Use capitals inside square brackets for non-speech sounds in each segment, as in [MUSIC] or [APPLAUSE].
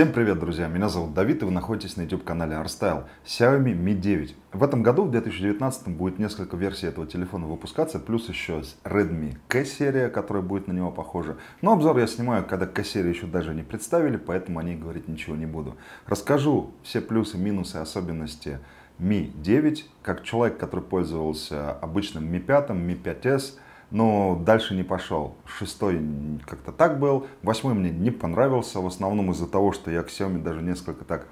Всем привет, друзья! Меня зовут Давид, и вы находитесь на YouTube-канале ArtStyle Xiaomi Mi 9. В этом году, в 2019, будет несколько версий этого телефона выпускаться, плюс еще Redmi K-серия, которая будет на него похожа. Но обзор я снимаю, когда K-серию еще даже не представили, поэтому о ней говорить ничего не буду. Расскажу все плюсы, минусы, особенности Mi 9, как человек, который пользовался обычным Mi 5, Mi 5s, но дальше не пошел. Шестой как-то так был, восьмой мне не понравился, в основном из-за того, что я к Xiaomi даже несколько так...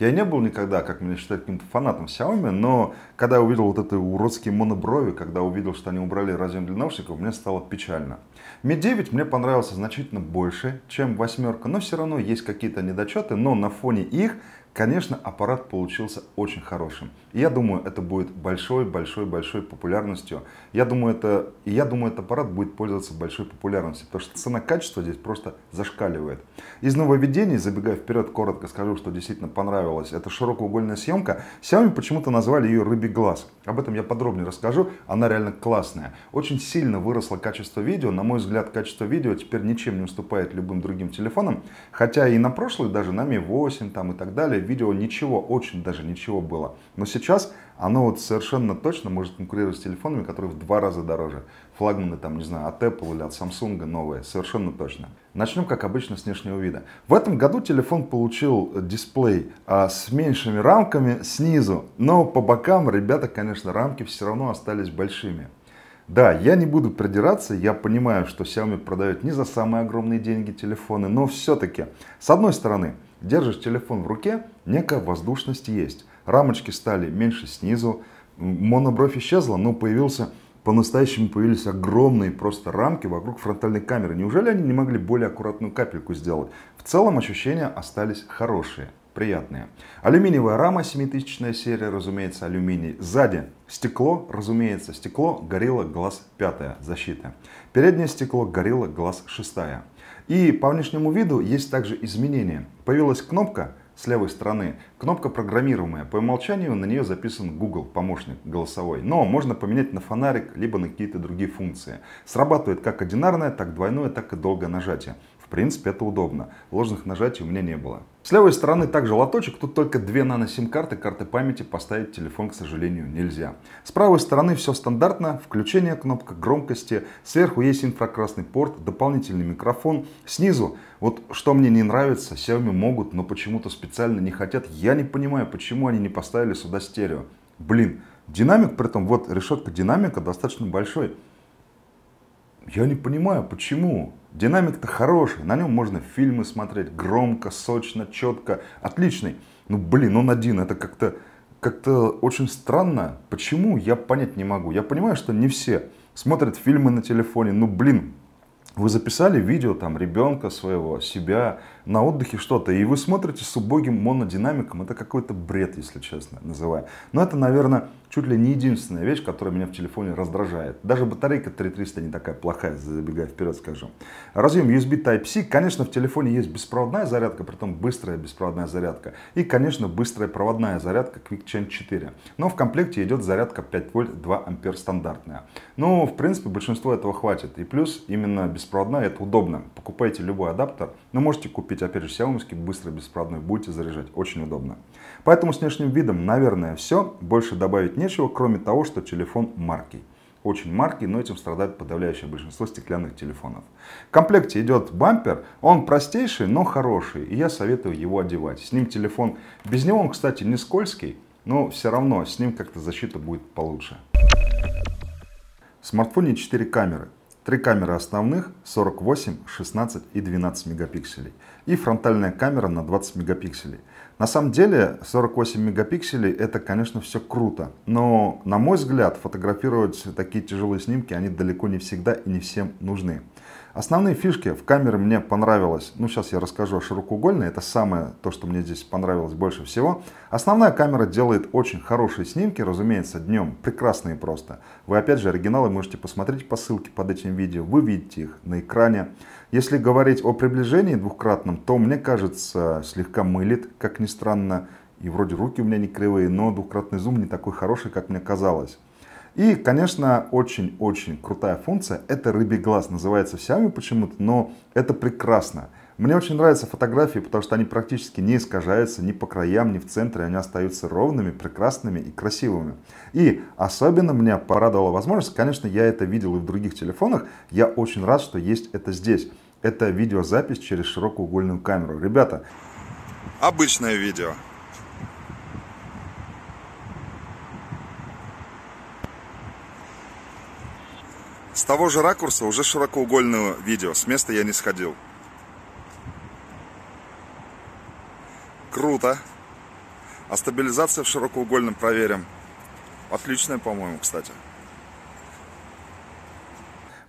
Я не был никогда, как меня считают, каким-то фанатом Xiaomi, но когда я увидел вот эти уродские моноброви, когда увидел, что они убрали разъем для наушников, мне стало печально. Mi 9 мне понравился значительно больше, чем восьмерка, но все равно есть какие-то недочеты, но на фоне их Конечно, аппарат получился очень хорошим. И я думаю, это будет большой-большой-большой популярностью. Я думаю, это, и я думаю, этот аппарат будет пользоваться большой популярностью, потому что цена-качество здесь просто зашкаливает. Из нововведений, забегая вперед, коротко скажу, что действительно понравилось. Это широкоугольная съемка. Xiaomi почему-то назвали ее «рыбий глаз». Об этом я подробнее расскажу. Она реально классная. Очень сильно выросло качество видео. На мой взгляд, качество видео теперь ничем не уступает любым другим телефонам. Хотя и на прошлые, даже на Mi 8 там, и так далее, видео ничего, очень даже ничего было. Но сейчас оно вот совершенно точно может конкурировать с телефонами, которые в два раза дороже. Флагманы там, не знаю, от Apple или от Samsung новые, совершенно точно. Начнем, как обычно, с внешнего вида. В этом году телефон получил э, дисплей а, с меньшими рамками снизу, но по бокам, ребята, конечно, рамки все равно остались большими. Да, я не буду придираться, я понимаю, что Xiaomi продает не за самые огромные деньги телефоны, но все-таки, с одной стороны, Держишь телефон в руке, некая воздушность есть. Рамочки стали меньше снизу, монобровь исчезла, но появился по-настоящему появились огромные просто рамки вокруг фронтальной камеры. Неужели они не могли более аккуратную капельку сделать? В целом ощущения остались хорошие, приятные. Алюминиевая рама, симметричная серия, разумеется, алюминий. Сзади стекло, разумеется, стекло горилла глаз 5 защита. Переднее стекло горилла глаз 6. И по внешнему виду есть также изменения. Появилась кнопка с левой стороны, кнопка программируемая. По умолчанию на нее записан Google, помощник голосовой. Но можно поменять на фонарик, либо на какие-то другие функции. Срабатывает как одинарное, так двойное, так и долгое нажатие. В принципе, это удобно. Ложных нажатий у меня не было. С левой стороны также лоточек, тут только две нано-сим-карты, карты памяти поставить телефон, к сожалению, нельзя. С правой стороны все стандартно, включение, кнопка громкости, сверху есть инфракрасный порт, дополнительный микрофон. Снизу, вот что мне не нравится, Xiaomi могут, но почему-то специально не хотят. Я не понимаю, почему они не поставили сюда стерео. Блин, динамик при этом, вот решетка динамика достаточно большой. Я не понимаю, почему. Динамик-то хороший, на нем можно фильмы смотреть громко, сочно, четко, отличный. Ну блин, он один, это как-то как-то очень странно. Почему, я понять не могу. Я понимаю, что не все смотрят фильмы на телефоне. Ну блин, вы записали видео там ребенка своего, себя, на отдыхе что-то, и вы смотрите с убогим монодинамиком, это какой-то бред, если честно, называю. Но это, наверное, чуть ли не единственная вещь, которая меня в телефоне раздражает. Даже батарейка 3300 не такая плохая, забегая вперед скажу. Разъем USB Type-C, конечно, в телефоне есть беспроводная зарядка, притом быстрая беспроводная зарядка, и, конечно, быстрая проводная зарядка Quick Change 4. Но в комплекте идет зарядка 5 вольт 2 ампер стандартная. Ну, в принципе, большинство этого хватит. И плюс именно беспроводная, это удобно. Покупайте любой адаптер, но можете купить купить, а опять же, сяомовский, быстро, беспроводной, будете заряжать, очень удобно. Поэтому с внешним видом, наверное, все, больше добавить нечего, кроме того, что телефон марки. Очень маркий, но этим страдает подавляющее большинство стеклянных телефонов. В комплекте идет бампер, он простейший, но хороший, и я советую его одевать. С ним телефон, без него он, кстати, не скользкий, но все равно с ним как-то защита будет получше. В смартфоне 4 камеры. Три камеры основных 48, 16 и 12 мегапикселей и фронтальная камера на 20 мегапикселей. На самом деле 48 мегапикселей это, конечно, все круто, но, на мой взгляд, фотографировать такие тяжелые снимки они далеко не всегда и не всем нужны. Основные фишки в камере мне понравилось, ну сейчас я расскажу о широкоугольной, это самое то, что мне здесь понравилось больше всего. Основная камера делает очень хорошие снимки, разумеется, днем, прекрасные просто. Вы опять же оригиналы можете посмотреть по ссылке под этим видео, вы видите их на экране. Если говорить о приближении двухкратном, то, мне кажется, слегка мылит, как ни странно. И вроде руки у меня не кривые, но двухкратный зум не такой хороший, как мне казалось. И, конечно, очень-очень крутая функция – это рыбий глаз. Называется в Xiaomi почему-то, но это прекрасно. Мне очень нравятся фотографии, потому что они практически не искажаются ни по краям, ни в центре. Они остаются ровными, прекрасными и красивыми. И особенно меня порадовала возможность, конечно, я это видел и в других телефонах. Я очень рад, что есть это здесь. Это видеозапись через широкоугольную камеру. Ребята, обычное видео. С того же ракурса уже широкоугольное видео, с места я не сходил. Круто. А стабилизация в широкоугольном проверим. Отличная, по-моему, кстати.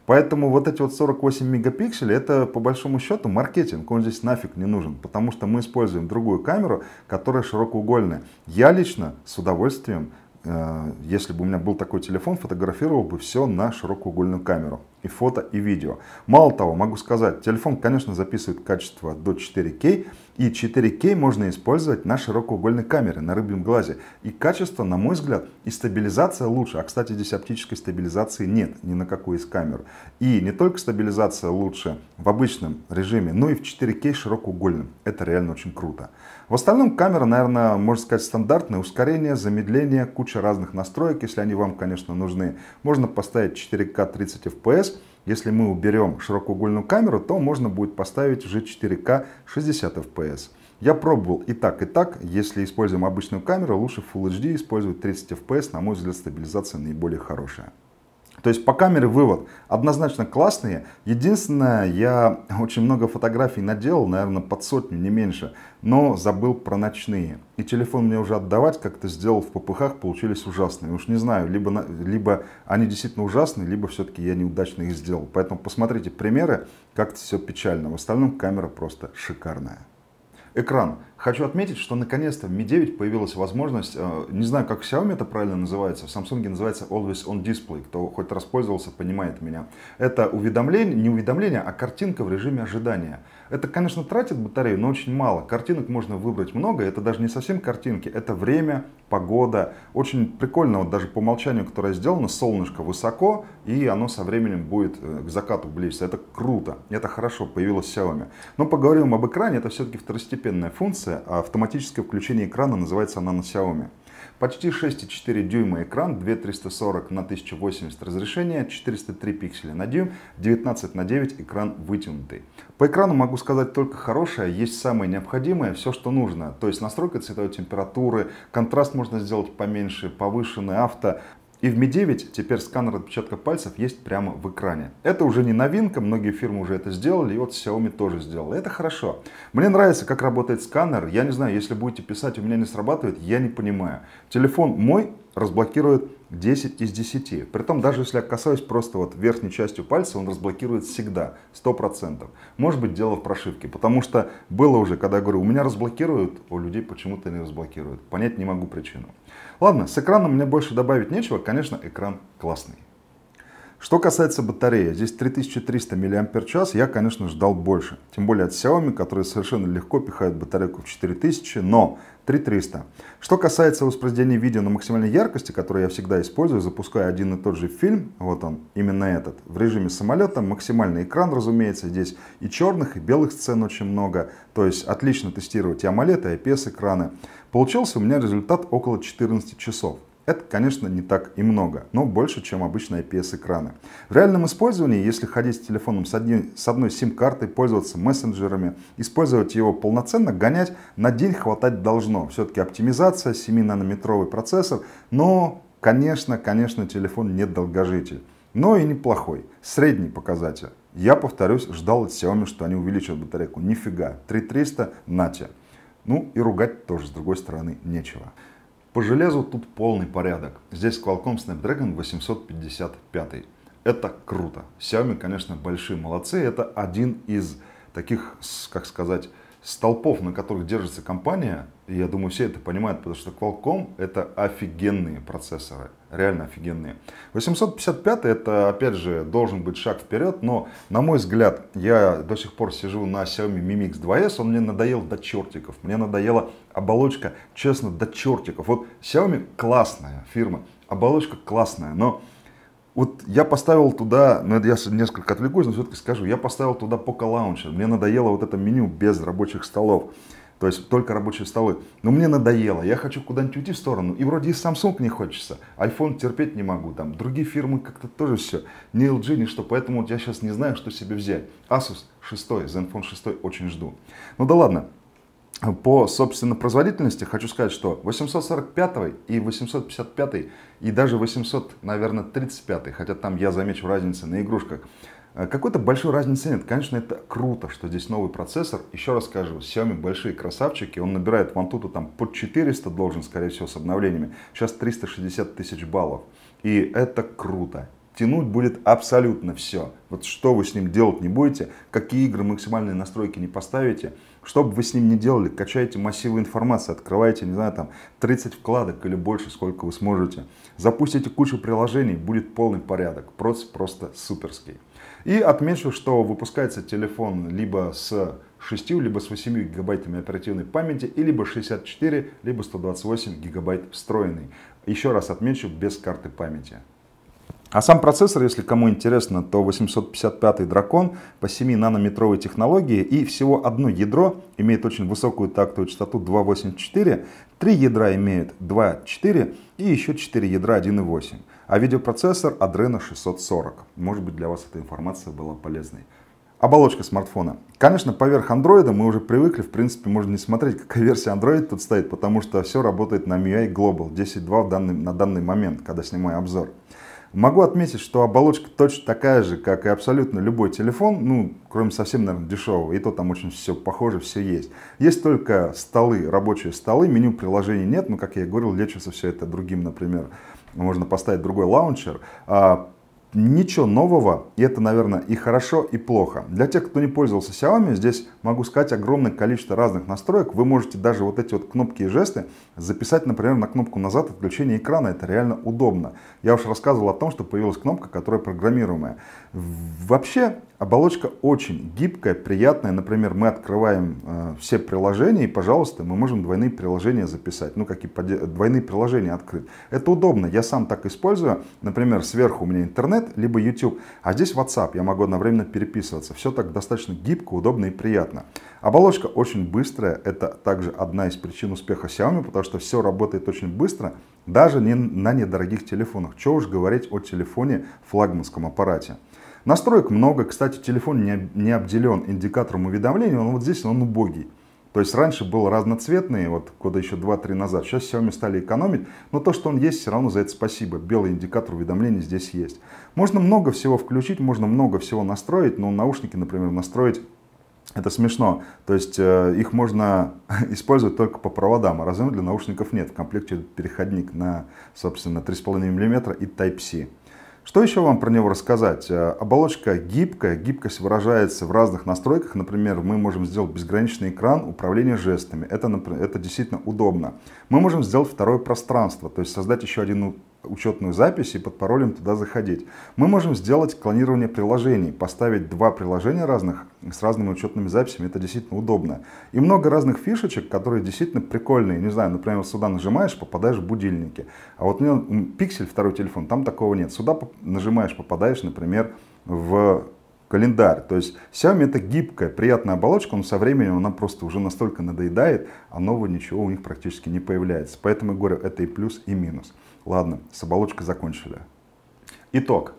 Поэтому вот эти вот 48 мегапикселей, это по большому счету маркетинг, он здесь нафиг не нужен, потому что мы используем другую камеру, которая широкоугольная. Я лично с удовольствием, э, если бы у меня был такой телефон, фотографировал бы все на широкоугольную камеру и фото, и видео. Мало того, могу сказать, телефон, конечно, записывает качество до 4К, и 4К можно использовать на широкоугольной камере, на рыбьем глазе. И качество, на мой взгляд, и стабилизация лучше. А, кстати, здесь оптической стабилизации нет ни на какой из камер. И не только стабилизация лучше в обычном режиме, но и в 4К широкоугольном. Это реально очень круто. В остальном камера, наверное, можно сказать, стандартная. Ускорение, замедление, куча разных настроек, если они вам, конечно, нужны. Можно поставить 4К 30 FPS, если мы уберем широкоугольную камеру, то можно будет поставить уже 4К 60 FPS. Я пробовал и так, и так. Если используем обычную камеру, лучше Full HD использовать 30 FPS. На мой взгляд, стабилизация наиболее хорошая. То есть по камере вывод. Однозначно классные. Единственное, я очень много фотографий наделал, наверное, под сотню, не меньше. Но забыл про ночные. И телефон мне уже отдавать как-то сделал в попыхах, получились ужасные. Уж не знаю, либо, либо они действительно ужасные, либо все-таки я неудачно их сделал. Поэтому посмотрите примеры, как это все печально. В остальном камера просто шикарная экран. Хочу отметить, что наконец-то в Mi 9 появилась возможность, э, не знаю, как в Xiaomi это правильно называется, в Samsung называется Always On Display. Кто хоть раз пользовался, понимает меня. Это уведомление, не уведомление, а картинка в режиме ожидания. Это, конечно, тратит батарею, но очень мало. Картинок можно выбрать много, это даже не совсем картинки, это время, погода. Очень прикольно, вот даже по умолчанию, которое сделано, солнышко высоко, и оно со временем будет э, к закату близиться. Это круто, это хорошо, появилось Xiaomi. Но поговорим об экране, это все-таки второстепенная функция, а автоматическое включение экрана называется она на Xiaomi. Почти 6,4 дюйма экран, 2340 на 1080 разрешение, 403 пикселя на дюйм, 19 на 9 экран вытянутый. По экрану могу сказать только хорошее, есть самое необходимое, все что нужно. То есть настройка цветовой температуры, контраст можно сделать поменьше, повышенный авто, и в Mi 9 теперь сканер отпечатка пальцев есть прямо в экране. Это уже не новинка, многие фирмы уже это сделали, и вот Xiaomi тоже сделал. Это хорошо. Мне нравится, как работает сканер. Я не знаю, если будете писать, у меня не срабатывает, я не понимаю. Телефон мой, разблокирует 10 из 10. Притом, даже если я касаюсь просто вот верхней частью пальца, он разблокирует всегда, 100%. Может быть, дело в прошивке, потому что было уже, когда я говорю, у меня разблокируют, у людей почему-то не разблокируют. Понять не могу причину. Ладно, с экраном мне больше добавить нечего. Конечно, экран классный. Что касается батареи, здесь 3300 мАч, я, конечно, ждал больше. Тем более от Xiaomi, которые совершенно легко пихают батарейку в 4000, но 3300. Что касается воспроизведения видео на максимальной яркости, которое я всегда использую, запуская один и тот же фильм, вот он, именно этот, в режиме самолета, максимальный экран, разумеется, здесь и черных, и белых сцен очень много, то есть отлично тестировать и AMOLED, и IPS экраны. Получился у меня результат около 14 часов. Это, конечно, не так и много, но больше, чем обычные IPS-экраны. В реальном использовании, если ходить с телефоном с, одни, с одной сим-картой, пользоваться мессенджерами, использовать его полноценно, гонять на день хватать должно. Все-таки оптимизация, 7-нанометровый процессор, но, конечно, конечно, телефон не долгожитель. Но и неплохой, средний показатель. Я, повторюсь, ждал от Xiaomi, что они увеличат батарейку. Нифига, 3300, нате. Ну и ругать тоже, с другой стороны, нечего. По железу тут полный порядок. Здесь Qualcomm Snapdragon 855. Это круто. Xiaomi, конечно, большие молодцы. Это один из таких, как сказать, столпов, на которых держится компания, и я думаю, все это понимают, потому что Qualcomm это офигенные процессоры, реально офигенные. 855 это, опять же, должен быть шаг вперед, но, на мой взгляд, я до сих пор сижу на Xiaomi Mi Mix 2S, он мне надоел до чертиков, мне надоела оболочка, честно, до чертиков. Вот Xiaomi классная фирма, оболочка классная, но вот я поставил туда, ну это я несколько отвлекусь, но все-таки скажу, я поставил туда пока лаунчер. Мне надоело вот это меню без рабочих столов. То есть только рабочие столы. Но мне надоело, я хочу куда-нибудь уйти в сторону. И вроде и Samsung не хочется, iPhone терпеть не могу, там другие фирмы как-то тоже все. Ни LG, ни что, поэтому я сейчас не знаю, что себе взять. Asus 6, Zenfone 6 очень жду. Ну да ладно, по, собственно, производительности хочу сказать, что 845 и 855 и даже 800, наверное, 35, хотя там я замечу разницу на игрушках, э, какой-то большой разницы нет. Конечно, это круто, что здесь новый процессор. Еще раз скажу, Xiaomi большие красавчики. Он набирает вантуту там под 400 должен, скорее всего, с обновлениями. Сейчас 360 тысяч баллов. И это круто. Тянуть будет абсолютно все. Вот что вы с ним делать не будете, какие игры максимальные настройки не поставите – что бы вы с ним ни делали, качайте массивы информации, открывайте, не знаю, там 30 вкладок или больше, сколько вы сможете. Запустите кучу приложений, будет полный порядок. Процесс просто суперский. И отмечу, что выпускается телефон либо с 6, либо с 8 гигабайтами оперативной памяти, и либо 64, либо 128 гигабайт встроенный. Еще раз отмечу, без карты памяти. А сам процессор, если кому интересно, то 855 дракон по 7 нанометровой технологии и всего одно ядро имеет очень высокую тактовую частоту 2.84, три ядра имеют 2.4 и еще 4 ядра 1.8. А видеопроцессор Adreno 640. Может быть для вас эта информация была полезной. Оболочка смартфона. Конечно, поверх андроида мы уже привыкли, в принципе, можно не смотреть, какая версия Android тут стоит, потому что все работает на MIUI Global 10.2 на данный момент, когда снимаю обзор. Могу отметить, что оболочка точно такая же, как и абсолютно любой телефон, ну, кроме совсем, наверное, дешевого, и то там очень все похоже, все есть. Есть только столы, рабочие столы, меню приложений нет, но, как я и говорил, лечится все это другим, например, можно поставить другой лаунчер. А, ничего нового, и это, наверное, и хорошо, и плохо. Для тех, кто не пользовался Xiaomi, здесь могу сказать огромное количество разных настроек. Вы можете даже вот эти вот кнопки и жесты записать, например, на кнопку назад отключение экрана. Это реально удобно. Я уже рассказывал о том, что появилась кнопка, которая программируемая. Вообще оболочка очень гибкая, приятная. Например, мы открываем э, все приложения и, пожалуйста, мы можем двойные приложения записать. Ну, какие двойные приложения открыть. Это удобно. Я сам так использую. Например, сверху у меня интернет, либо YouTube. А здесь WhatsApp. Я могу одновременно переписываться. Все так достаточно гибко, удобно и приятно. Оболочка очень быстрая. Это также одна из причин успеха Xiaomi, потому что все работает очень быстро. Даже не на недорогих телефонах. Чего уж говорить о телефоне флагманском аппарате. Настроек много. Кстати, телефон не, не обделен индикатором уведомлений. Он вот здесь, он убогий. То есть раньше был разноцветный, вот года еще 2-3 назад. Сейчас Xiaomi стали экономить, но то, что он есть, все равно за это спасибо. Белый индикатор уведомлений здесь есть. Можно много всего включить, можно много всего настроить, но наушники, например, настроить это смешно. То есть э, их можно [LAUGHS] использовать только по проводам, а разъем для наушников нет. В комплекте переходник на, собственно, 3,5 мм и Type-C. Что еще вам про него рассказать? Э, оболочка гибкая, гибкость выражается в разных настройках. Например, мы можем сделать безграничный экран управления жестами. Это, например, это действительно удобно. Мы можем сделать второе пространство, то есть создать еще один учетную запись и под паролем туда заходить. Мы можем сделать клонирование приложений, поставить два приложения разных с разными учетными записями, это действительно удобно. И много разных фишечек, которые действительно прикольные. Не знаю, например, сюда нажимаешь, попадаешь в будильники. А вот у меня пиксель, второй телефон, там такого нет. Сюда нажимаешь, попадаешь, например, в календарь. То есть Xiaomi это гибкая, приятная оболочка, но со временем она просто уже настолько надоедает, а нового ничего у них практически не появляется. Поэтому я говорю, это и плюс, и минус. Ладно, с оболочкой закончили. Итог.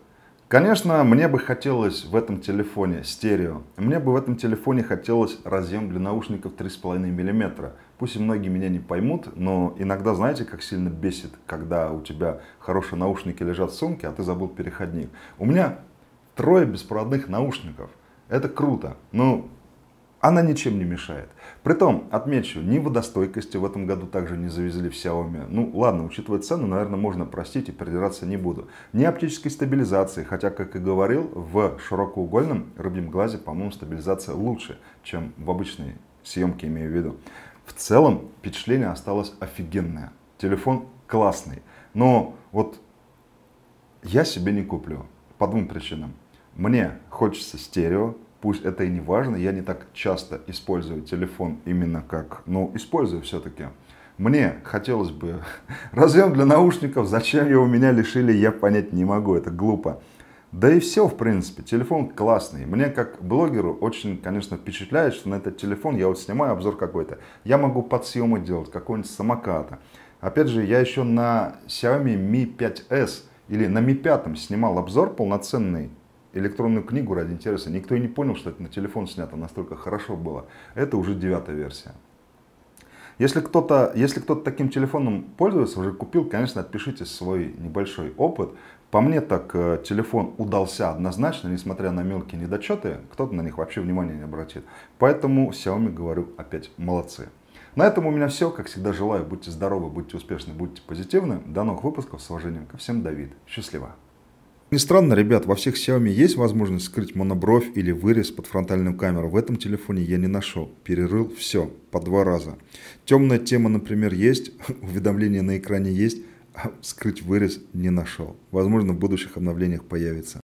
Конечно, мне бы хотелось в этом телефоне стерео. Мне бы в этом телефоне хотелось разъем для наушников 3,5 мм. Пусть и многие меня не поймут, но иногда знаете, как сильно бесит, когда у тебя хорошие наушники лежат в сумке, а ты забыл переходник. У меня трое беспроводных наушников. Это круто. Ну, она ничем не мешает. Притом, отмечу, ни водостойкости в этом году также не завезли в Xiaomi. Ну ладно, учитывая цену, наверное, можно простить и придираться не буду. Ни оптической стабилизации, хотя, как и говорил, в широкоугольном рыбьем глазе, по-моему, стабилизация лучше, чем в обычной съемке, имею в виду. В целом, впечатление осталось офигенное. Телефон классный, но вот я себе не куплю по двум причинам. Мне хочется стерео, пусть это и не важно, я не так часто использую телефон именно как, но ну, использую все-таки. Мне хотелось бы [LAUGHS] разъем для наушников, зачем его у меня лишили, я понять не могу, это глупо. Да и все, в принципе, телефон классный. Мне как блогеру очень, конечно, впечатляет, что на этот телефон я вот снимаю обзор какой-то. Я могу подсъемы делать, какой нибудь самоката. Опять же, я еще на Xiaomi Mi 5S или на Mi 5 снимал обзор полноценный электронную книгу ради интереса. Никто и не понял, что это на телефон снято, настолько хорошо было. Это уже девятая версия. Если кто-то, если кто таким телефоном пользуется, уже купил, конечно, отпишите свой небольшой опыт. По мне так э, телефон удался однозначно, несмотря на мелкие недочеты, кто-то на них вообще внимания не обратит. Поэтому Xiaomi, говорю, опять молодцы. На этом у меня все. Как всегда желаю, будьте здоровы, будьте успешны, будьте позитивны. До новых выпусков. С уважением ко всем, Давид. Счастливо. Не странно, ребят, во всех Xiaomi есть возможность скрыть монобровь или вырез под фронтальную камеру. В этом телефоне я не нашел. Перерыл все по два раза. Темная тема, например, есть, [LAUGHS] уведомление на экране есть, а скрыть вырез не нашел. Возможно, в будущих обновлениях появится.